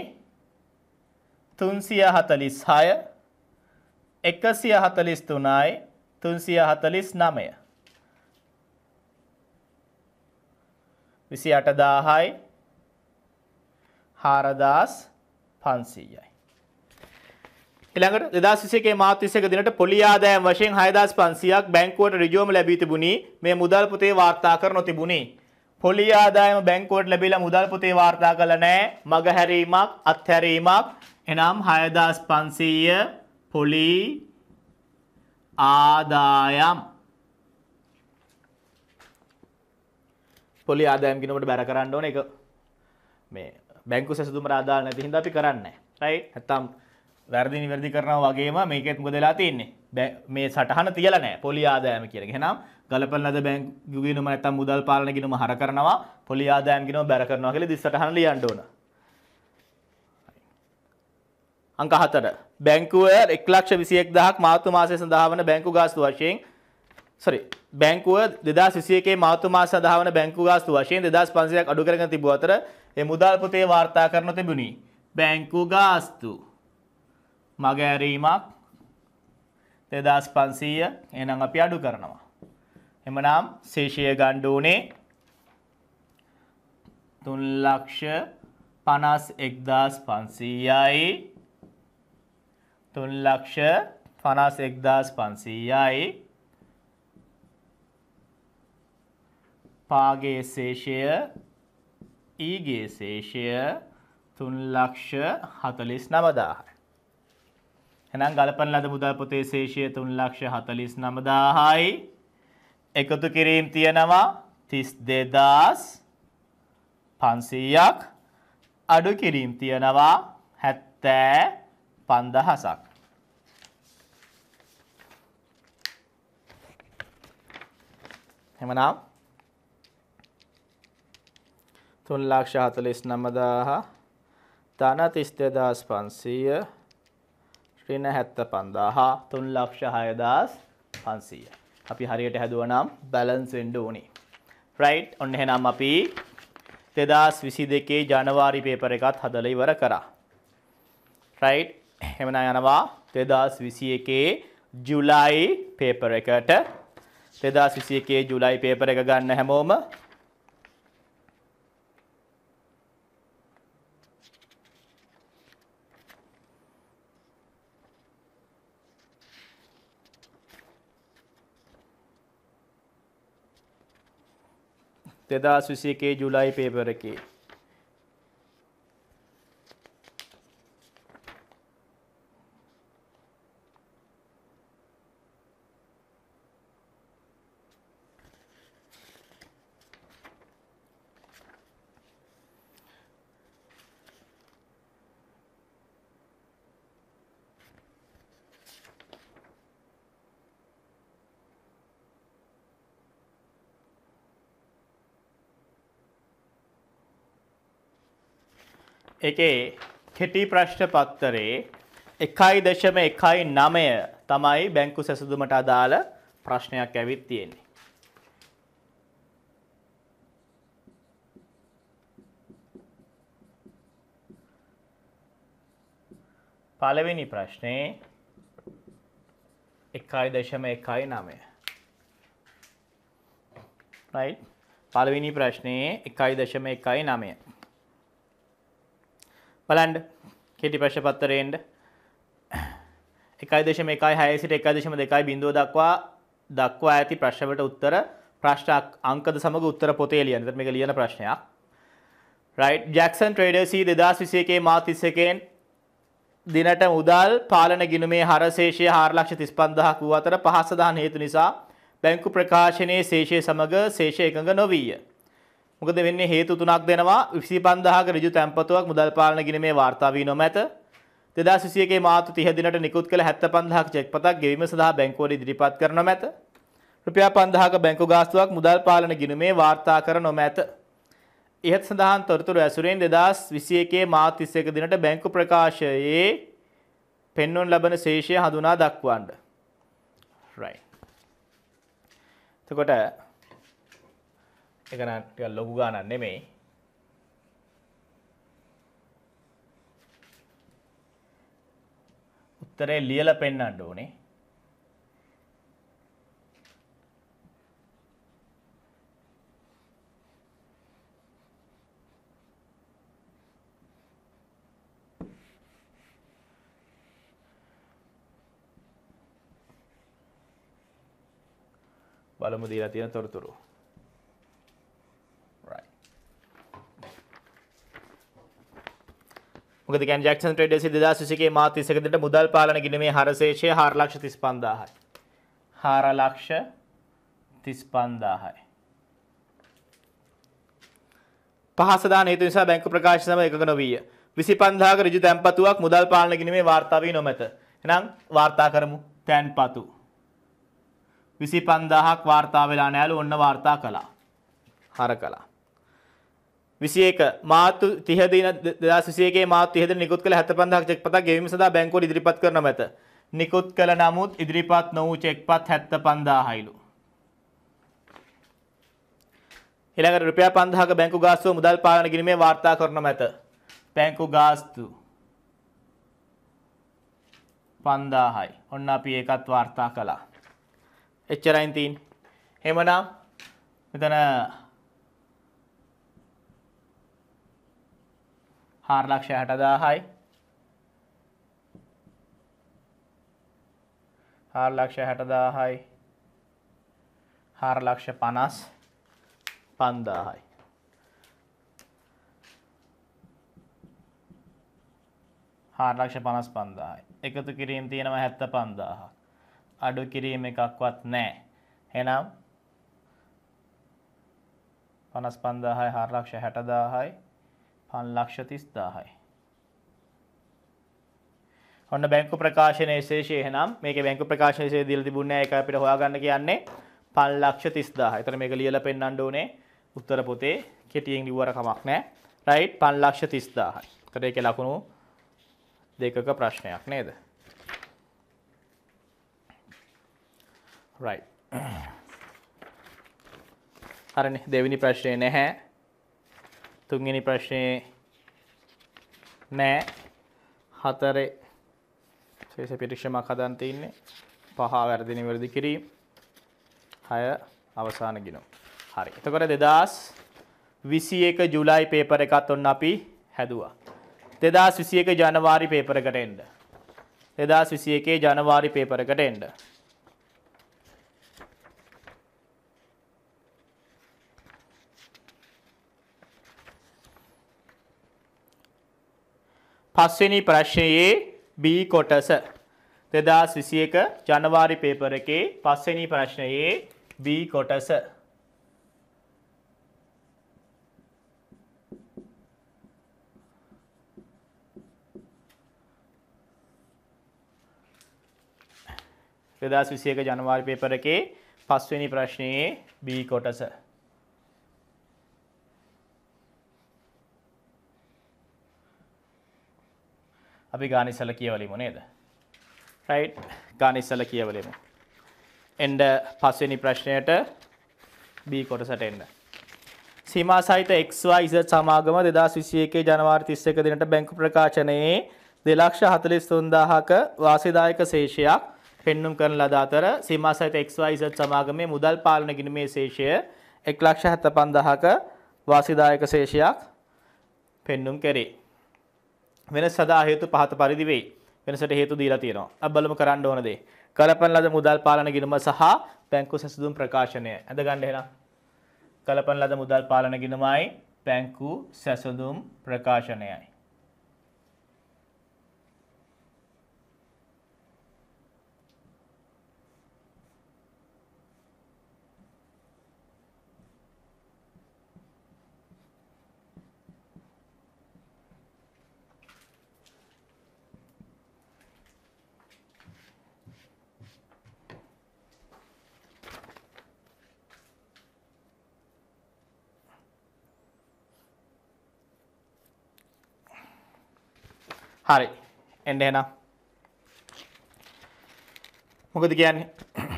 346 එකසිය හතලිස් තුනයි තුන්සිය හතලිස් නමය. විසි අටදාහයි හාරදාස් පන්සීයයි. ළඟට දසිසේ මාතිසක දිනට පොලියාදෑම් වශයෙන් හයදස් පන්සියක් බැංකුවට රිජෝම ලැබී තිබුණි මේ මුදල් පුතේ වාර්තා කර නොතිබුණි. පොලි ආදායම බැංකුවට ලැබිලා මුදල් පුතේ වාර්තා කළ නෑ මගහැරීමක් අත්හැරීමක් එනම් හයදස් පන්සීය පොලි ආදායම් පොලි ආදායම් කියනකොට බැර කරන්න ඕන එක මේ බැංකු සැසඳුම ආදාළ නැති හින්දා අපි කරන්නේ රයිට් නැත්තම් වැරදි නිවැරදි කරනවා වගේම මේකෙත් මොකද වෙලා තියෙන්නේ මේ සටහන තියලා නැහැ පොලි ආදායම කියන එක. එහෙනම් ගලපන ලද බැංකු ගිනුම නැත්තම් මුදල් පාලන ගිනුම හර කරනවා පොලි ආදායම් ගිනුම බැර කරනවා කියලා දිස් සටහන ලියන්න ඕන. අංක හතර බැංකුව එක්ලක්ෂ විසියෙක් දහක් මාතු මාසය සඳහා වන බැංකු ගාස්තු වශයෙන් සොරි බැංකුව දෙදස් විසියකේ මාතු මාස සඳහා වන බැංකු ගාස්තු වශයෙන් දෙදස් පන්සයක් අඩු කරගෙන තිබූ අතර ඒ මුදල් පොතේ වාර්තා කරන තිබුණි බැංකු ගාස්තු මගෑරීමක් දෙදස් පන්සීය එනම් අපි අඩු කරනවා එමනම් ශේෂය ගණ්ඩෝනේ තුන්ලක්ෂ පනස් එක්දස් පන්සීයයි තුන් ලක්ෂ පනස් එක්දස් පන්සීයයි පාගේ ශේෂය ඊගේ ශේෂය තුන් ලක්ෂ හතලිස් නවදාහයි. එනම් ගලපන ලද මුදල් පොතේ ශේෂය තුන් ලක්ෂ හතලිස් නමදාහයි එකතු කිරීම් තියෙනවා තිස් දෙදස් පන්සීයක් අඩු කිරීම් තියෙනවා හැත්තෑ 5000ක්. එහෙමනම් 349000 ධන 32500 ඍණ 75000 360500 අපි හරියට හැදුවා නම් බැලන්ස් වෙන්න ඕනේ. රයිට් ඔන්න එහෙනම් අපි 2022 ජනවාරි පේපර් එකත් හදලා ඉවර කරා. රයිට් හෙමන යනවා දෙදස් විසි එකේ ජුලයි පේපර එකට දෙදස් විසි එකේ ජුලයි පේපර එක ගන්න හැමෝම දෙදස් විසි එකේ ජුලයි පේපර එකේ එකේ කෙටි ප්‍රශ්න පත්තරේ 1.19 තමයි බැංකු සැසඳුමට අදාළ ප්‍රශ්නයක් ඇවිත් තියෙන්නේ. පළවෙනි ප්‍රශ්නේ 1.19 right පළවෙනි ප්‍රශ්නේ 1.19 බලන්ඩ කෙටි ප්‍රශ් පත්තරයෙන්ට එකයි දෙශම එකයි හැය සිට එකයි දෙශම දෙකයි බිඳුව දක්වා දක්වා ඇති ප්‍රශ්වට උත්තර ප්‍රශ්ටක් අංකද සමග උත්තර පොතේ ලියන්ට මේක ලියන ප්‍රශ්නයක් රයිට් ජැක්සන් ට්‍රේඩර්සී දෙදස් විසයකේ මාතිස්සකෙන් දිනට මුදල් පාලන ගිනුමේ හරශේෂය හාරලක්ෂ තිස් පන්දහක් වූ අතර පහසදාන හේතු නිසා බැංකු ප්‍රකාශනයේ ශේෂය සමඟ ශේෂය එකඟ නොවීය. මොකද වෙන්නේ හේතු තුනක් දෙනවා 25000ක ඍජු තැන්පතුවක් මුදල් පාලන ගිණුමේ වාර්තා වී නොමැත 2021 මාර්තු 30 දිනට නිකුත් කළ 75000ක චෙක් පතක් ගෙවීම සඳහා බැංකුවට ඉදිරිපත් කර නොමැත රුපියල් 5000ක බැංකු ගාස්තුවක් මුදල් පාලන ගිණුමේ වාර්තා කර නොමැත ඉහත සඳහන් තොරතුරු ඇසුරෙන් 2021 මාර්තු 31 දිනට බැංකු ප්‍රකාශයේ පෙන්වනු ලබන ශේෂය හඳුනා දක්වන්න right එතකොට එක නම් ලොකු ගානක් නෙමෙයි. උත්තරේ ලියලා පෙන්නන්න ඕනේ. බලමු දීලා තියෙන තොරතුරු. මොකද කියන්නේ ජැක්සන් ට්‍රේඩර්ස් 2021 මාර්තු 21 දට මුදල් පාලන ගිණුමේ හරශේෂය 4,35,000යි. 4,35,000යි. පහසදා හේතු නිසා බැංකු ප්‍රකාශ සමග එකඟ නොවිය. 25000ක ඍජු තැන්පතුවක් මුදල් පාලන ගිණුමේ වාර්තා වී නොමැත. එහෙනම් වාර්තා කරමු තැන්පතු. 25000ක් වාර්තා වෙලා නැහැ. ඔන්න වාර්තා කළා. හර කළා. 21 මාර්තු 30 දින 2021 මාර්තු 30 දින නිකුත් කළ 75000ක් චෙක්පතක් ගෙවීම සඳහා බැංකුවට ඉදිරිපත් කරන මැත. නිකුත් කළ නමුත් ඉදිරිපත් නොවූ චෙක්පත් 75000යිලු. ඊළඟට රුපියල් 5000ක බැංකු ගාස්තුව මුදල් පාලන ගිණීමේ වාර්තා කරන මැත. බැංකු ගාස්තු 5000යි. ඔන්න අපි ඒකත් වාර්තා කළා. එච්චරයින් තියෙන්නේ. එහෙමනම් මෙතන හාරලක්ෂය හැටදාහයි හාරලක්ෂ හැටදාහයි හාරලක්ෂ පනස් පන්දාහයි හාරලක්ෂ පනස් පන්දායි එකතු කිරීම් තියෙනවා හැත්ත පන්දාහ අඩු කිරීම එකක්වත් නෑ හෙනම් පනස් පන්දාහයි හාරලක්ෂ හැටදාහයි 5 30000යි. ඔන්න බැංකු ප්‍රකාශනයේ ශේෂය එහෙනම් මේකේ බැංකු ප්‍රකාශනයේ දීලා තිබුණේ ඒක අපිට හොයාගන්න කියන්නේ 5,30,000. ඒතර මේක ලියලා පෙන්නන්න ඕනේ උත්තර පොතේ කෙටියෙන් ලිව්වර කමක් නැහැ. right 5,30,000. ඒතර ඒකේ ලකුණු දෙකක ප්‍රශ්නයක් නේද? right. හරිනේ දෙවෙනි ප්‍රශ්නේ නැහැ. තුන්වෙනි ප්‍රශ්නේ නෑ හතරේ ශේෂ පිරික්ෂමක් හදන් තින්නේ පහ වැරදි නිවැරදි කිරීම හය අවසාන ගිනුම් හරි එතකොට දෙදස් විසි එක ජුලයි පේපර එකත් ඔන්න අපි හැදවා දෙදස් විසියක ජනවාරි පේපරකට එන්ඩ දෙදස් විසි එකේ ජනවාරි පේපරකට එන්ඩ පස්වෙනි ප්‍රශ්නයේ B කොටස 2021 ජනවාරි පේපර් එකේ පස්වෙනි ප්‍රශ්නයේ B කොටස දෙදස් විසියක ජනවාරි පේපර එකේ පස්වෙනි ප්‍රශ්නයේ B කොටස අපි ගාන ඉස්සලා කියවලිමු නේද? right ගාන ඉස්සලා කියවලිමු. එන්න පස්වෙනි ප්‍රශ්නයට B කොටසට එන්න. සීමා සහිත XYZ සමාගම 2021 ජනවාරි 31 දිනට බැංකු ප්‍රකාශනයේ 243000ක වාසිදායක ශේෂයක් පෙන්눔 කරන ලද අතර සීමා සහිත XYZ සමාගමේ මුදල් පාලන ගිණුමේ ශේෂය 175000ක වාසිදායක ශේෂයක් පෙන්눔 කෙරේ. වෙනස් සඳහා හේතු පහත පරිදි වෙයි. වෙනසට හේතු දීලා තියෙනවා. අපි බලමු කරන්න ඕන දේ. කලපන ලද මුදල් පාලන ගිණුම සහ බැංකු සැසඳුම් ප්‍රකාශනය. අද ගන්න එහෙනම්. කලපන ලද මුදල් පාලන ගිණුමයි බැංකු සැසඳුම් ප්‍රකාශනයයි. හරි එන්න එහෙනම් මොකද කියන්නේ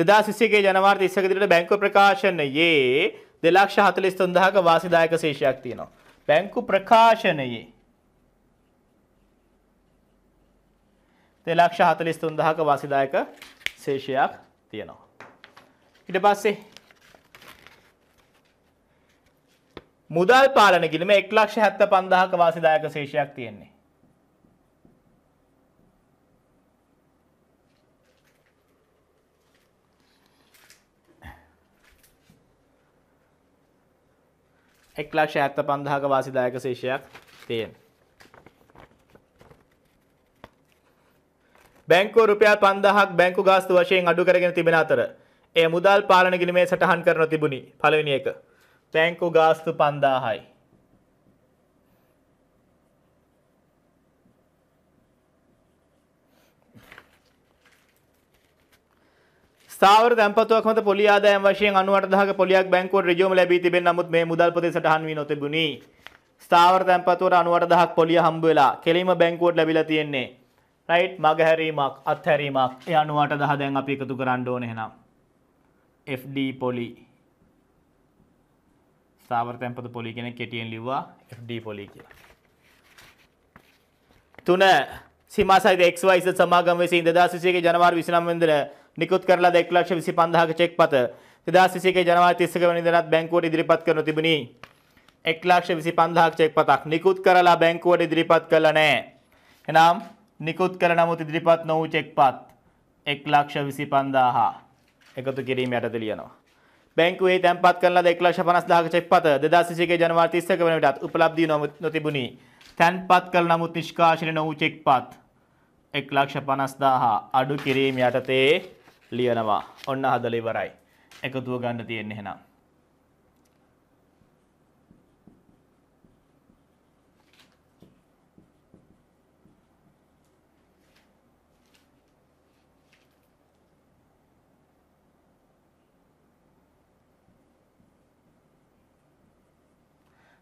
දෙදා සිසිගේ ජනවාර්ත ඉස්සකදිට බැංකු ප්‍රකාශනයේ දෙලක්ෂ හතලිස් තුන්දහක වාසිදායක ශේෂයක් තියෙනවා. බැංකු ප්‍රකාශනයේ දෙලක්ෂ හතලිස් තුන්දහක වාසිදායක ශේෂයක් තියෙනවා. ඉට පස්සේ මුදල් පාලන ගිලම එක් ලක්ෂ හැත්ත පන්දහක වාසිදායක ශේෂයක් තියෙන්නේ. එක් ලක්ෂ ඇත්ත පන්දහක වාසිදායක ශේෂයක් තියෙන්. බැංකු රුපියල් පන්දහක් බැංකු ගාස්තු වශයෙන් අඩු කරගෙන තිබෙන අතර ඒ මුදල් පාලන ගිනිමේ සටහන් කරන තිබුණි පළවෙනි එක. බැංකු ගාස්තු පන්දාහයි. ස්ථාවර තැන්පතුවක් මත පොලි ආදායම් වශයෙන් 98000ක පොලියක් බැංකුවට ඍජුවම ලැබී තිබෙන නමුත් මේ මුදල් පොතේ සටහන් වී නොතිබුණි. ස්ථාවර තැන්පතුවට 98000ක් පොලිය හම්බ වෙලා කෙලින්ම බැංකුවට ලැබිලා තියෙන්නේ. රයිට් මගහැරීමක් අත්හැරීමක් ඒ 98000 දැන් අපි එකතු කරන්න ඕනේ එහෙනම්. FD පොලි ස්ථාවර තැන්පත පොලි කෙනෙක් කෙටියෙන් ලිව්වා FD පොලි කියලා. තුන සීමා සහිත XYZ සමාගම් වෙසින් 2021 ජනවාරි 29 වෙනිදා නිකුත් කරලා ද 1,25,000ක චෙක් පත 2021 ජනවාරි 30 වෙනි දිනත් බැංකුවට ඉදිරිපත් කරනු තිබුණි. 1,25,000ක චෙක් පතක් නිකුත් කරලා බැංකුවට ඉදිරිපත් කළා නැහැ. එනම් නිකුත් කළ නමුත් ඉදිරිපත් නොවූ චෙක් පත් 1,25,000 එකතු කිරීම යටතේ ලියනවා. බැංකුවේ තැන්පත් කරන ලද 1,50,000ක චෙක් පත 2021 ජනවාරි 31 වන විටත් උපලබ්ධිය නොතිබුණි. තැන්පත් කළ නමුත් නිෂ්කාශනය නොවූ චෙක් පත් 1,50,000 අඩු කිරීම යටතේ ලියනවා. ඔන්න හදලා ඉවරයි. එකතුව ගන්න තියෙන්නේ එහෙනම්.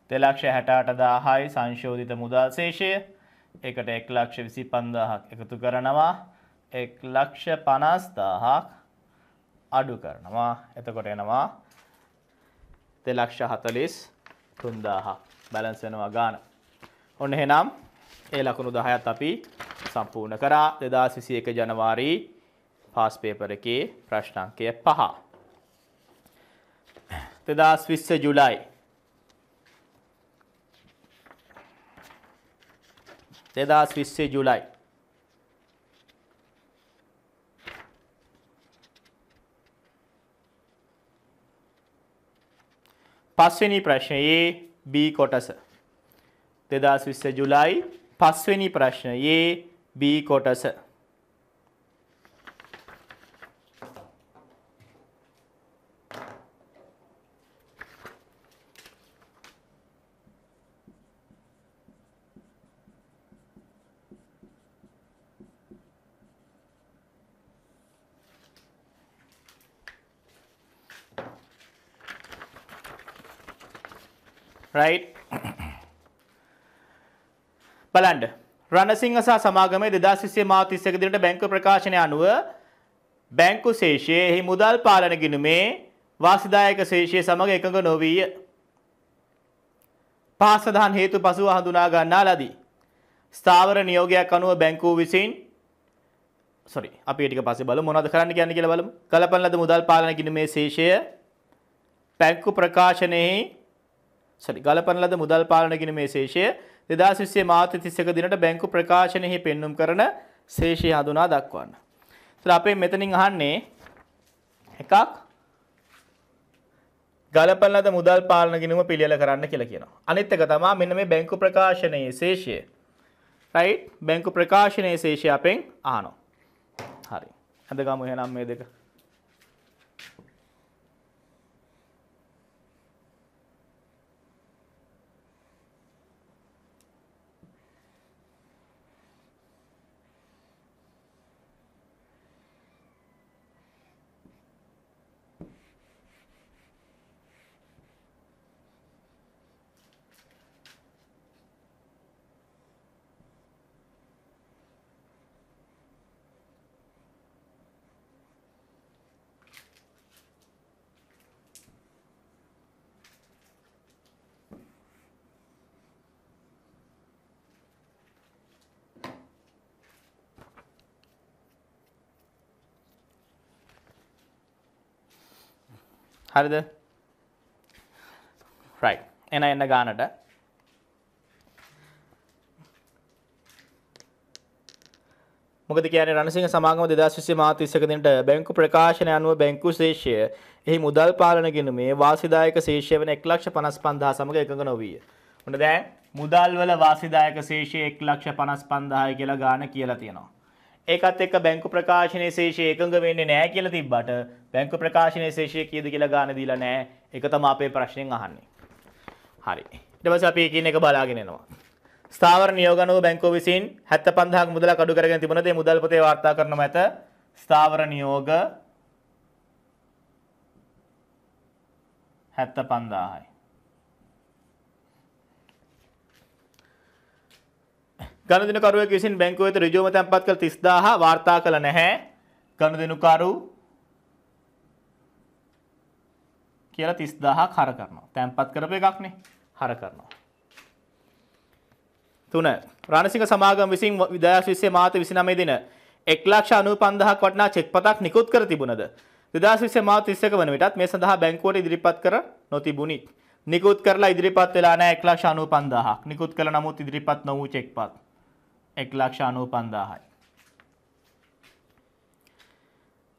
තෙලක්ෂ හැටාටදාහයි සංශෝධිත මුදල් සේෂය එකට එක් ලක්ෂ විසි පන්දාහක් එකතු කරනවා එක් ලක්ෂ පනස්දාහක් අඩු කරනවා එතකොට එනවා තෙ ලක්ෂ හතලිස් තුන්දාහ බැලන්සෙනවා ගාන ඔන්න එහෙනම් ඒ ලකුණු දහයත් අපි සම්පූර්ණ කරා දෙදා සිසි එක ජනවාරී පාස් පේපර එකේ ප්‍රශ්නංකය පහ. තෙදස් විස්ස ජුලයි. තෙදස් විස්සේ ජුලයි. පස්වෙනි ප්‍රශ්නයේ B කොටස. දෙදස් විස්ස ජුලයි පස්වෙනි ප්‍රශ්නයේ B කොටස. බලන්ඩ. රණසිංහ සහ සමාගමේ දෙදාසිසේ මාතිස්සක දිනට බැංකු ප්‍රකාශනය අනුව බැංකු ශේෂයේ එහි මුදල් පාලන ගිනුමේ වාසිදායක ශේෂය සමඟ එකඟ නොවීය. පාසදහන් හේතු පසුව හඳුනා ගන්නා ලදී. ස්ථාවර නියෝගයක් අනුව බැංකූ විසින් සොරි අපි ටික පස්සේ බලමු මොනවද කරන්න කියන්නේ කියලා බලමු. කලපන ලද මුදල් පාලන ගිණුමේ ශේෂය බැංකු ප්‍රකාශනයේ සොරි ගලපන ලද මුදල් පාලන ගිණුමේ ශේෂය දෙදාශිස්සේ මාත තිස්සක දිනට බැංකු ප්‍රකාශනයෙහි පෙන්නුම් කරන ශේෂය හඳුනා දක්වන්න. තර අපේ මෙතනින් අහන්නේ එකක් ගලපලද මුදල් පාලන ගිනුම පිළියල කරන්න කියලා කියනවා. අනිත් එක තමා මෙන්න මේ බැංකු ප්‍රකාශනයේ ශේෂය. රයිට් බැංකු ප්‍රකාශනයේ ශේෂය අපෙන් අහනවා. හරි. අද ගමු එහෙනම් මේ දෙක. හරිද රයි එන එන්න ගානට මොකද කියන්නේ රණසිංහ සමාගම 2020 මාර්තු 31 දිනට බැංකු ප්‍රකාශන අනුව බැංකු ශේෂය එහි මුදල් පාලන ගිණුමේ වාසිදායක ශේෂය වන 155000 සමග එකඟ නොවිය. මොන දැන් මුදල් වල වාසිදායක ශේෂය 155000 කියලා ගාන කියලා තියෙනවා. ඒකත් එක්ක බැංකු ප්‍රකාශනයේ ශේෂය එකඟ වෙන්නේ නැහැ කියලා තිබ්බට බැංකු ප්‍රකාශනයේ ශේෂය කීයද කියලා ගාන දීලා නැහැ. ඒක තමයි අපේ ප්‍රශ්නෙන් අහන්නේ. හරි. ඊට පස්සේ අපි එකින් එක බලාගෙන යනවා. ස්ථාවර නියෝග අනුව බැංකුව විසින් 75000ක් මුදලක් අඩු කරගෙන තිබුණද ඒ මුදල් පොතේ වාර්තා කරනව ඇත. ස්ථාවර නියෝග 75000යි. ගනුදෙනුකරුවෙක් විසින් බැංකුව වෙත ඍජුවම තැන්පත් කළ 30000 වාර්තා කළ නැහැ. ගනුදෙනුකරු කියලා 30000ක් හර කරනවා. තැන්පත් කරපු එකක් නේ. හර කරනවා. තුන රණසිංහ සමාගම විසින් 2020 මාර්තු 29 දින 195000ක් වටිනා චෙක් පතක් නිකුත් කර තිබුණද 2020 මාර්තු 31 වන විටත් මේ සඳහා බැංකුවට ඉදිරිපත් කර නොතිබුණි. නිකුත් කරලා ඉදිරිපත් වෙලා නැහැ 195000ක්. නිකුත් කළ නමුත් ඉදිරිපත් නොවූ චෙක් පත්. එක් ලක්ෂ අනුව පන්දාහයි.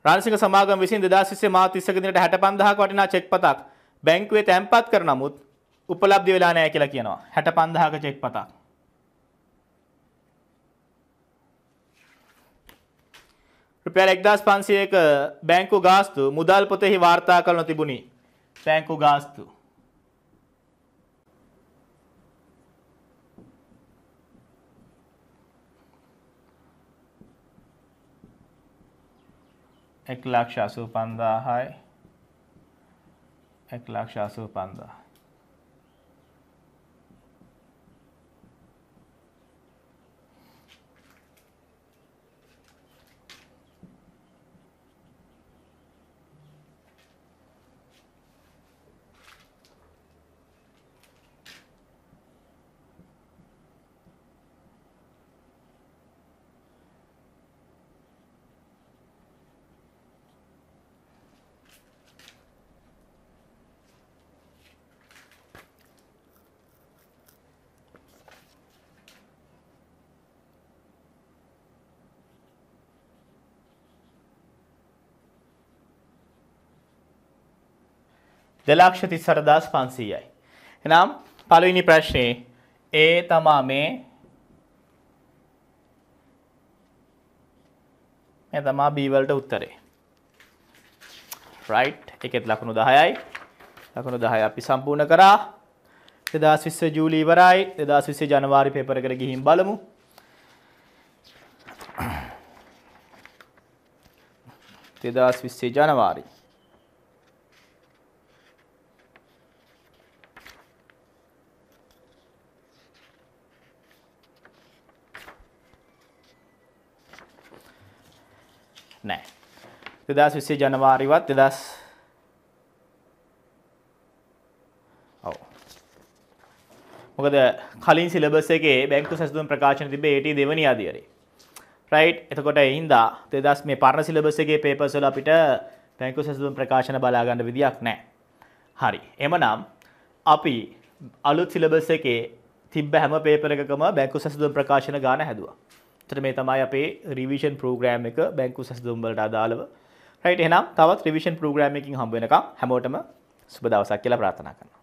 රාසික සමාගම විසින් දෙදාසිසේ මා තිස්සකදිනට හැට පන්දහක් වටිනා චෙක් පතක් බැංකුවේ තැන්පත් කර නමුත් උපලබ්ධි වෙලා නෑ කියලා කියනවා හැට පන්දහක චෙක් පතක්. රුපියල් එක්දස් පන්සියක බැංකු ගාස්තු මුදල් පොතෙහි වාර්තා කරන තිබුණි බැංකු ගාස්තු. एक लाख छः सौ पंद्रह है एक लाख छः पंद्रह දෙලක්ෂ තිස්සටදස් පන්සීයයි. එනම් පලවිනි ප්‍රශ්නයේ ඒ තමා මේ මේ තමා බීවලට උත්තරේ. රයිට් එකෙත් ලකුණු දහයයි ලකුණු දහය අපි සම්පූර්ණ කරා දෙදස් විස්ස ජූලී වරයි දෙදස් විස්සේ ජනවාරි පේපර කර ගිහින් බලමු දෙදස් විස්සේ ජනවාරි නෑ. දෙදස් විසේ ජනවාරිවත් දෙදස් මොකද කලින් සිලබස් එකේ බැංකු සැසඳුම් ප්‍රකාශන තිබේ ඒටි දෙවනි අධියරේ. රයිට් එතකොට එහින්දා දෙදස් මේ පරණ සිලබස් එකේ පේපර්ස් වල අපිට බැංකු සැසඳුම් ප්‍රකාශන බලා ගන්න විදියක් නැහැ. හරි. එමනම් අපි අලුත් සිලබස් එකේ තිබ්බ හැම පේපර් එකකම බැංකු සැසඳුම් ප්‍රකාශන ගාන හැදුවා. තර මේ තමයි අපේ රිවිෂන් ප්‍රෝග්‍රෑම් එක බැංකු සැසදුම්බලට අදාළව රයිට එහෙනම් තවත් රිවිෂන් ප්‍රෝග්‍රෑම් එකකින් හම්බ වෙනකම් හැමෝටම සුබ දවසක් කියලා ප්‍රාර්ථනා කරනවා